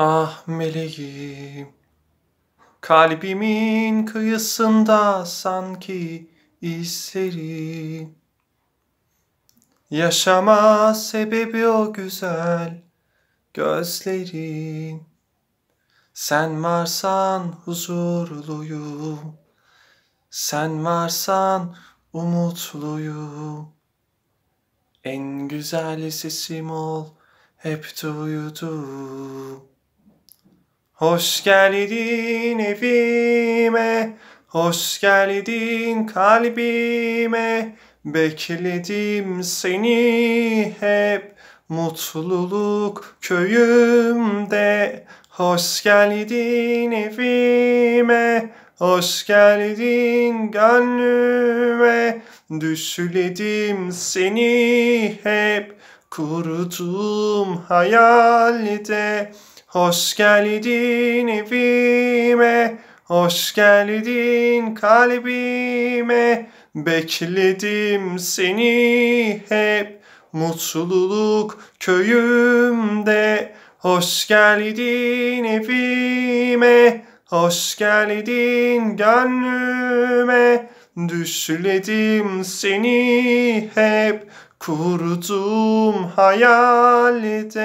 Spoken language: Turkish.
Ah meleğim, kalbimin kıyısında sanki isterim. Yaşama sebebi o güzel gözlerin. Sen varsan huzurluyum, sen varsan umutluyum. En güzel sesim ol, hep duydum. Hoş geldin evime, hoş geldin kalbime. Bekledim seni hep, mutluluk köyümde. Hoş geldin evime, hoş geldin gönlüme. Düşledim seni hep, kurudum hayalde. Hoş geldin evime, hoş geldin kalbime. Bekledim seni hep, mutluluk köyümde. Hoş geldin evime, hoş geldin gönlüme. Düşledim seni hep, kurdum hayalde.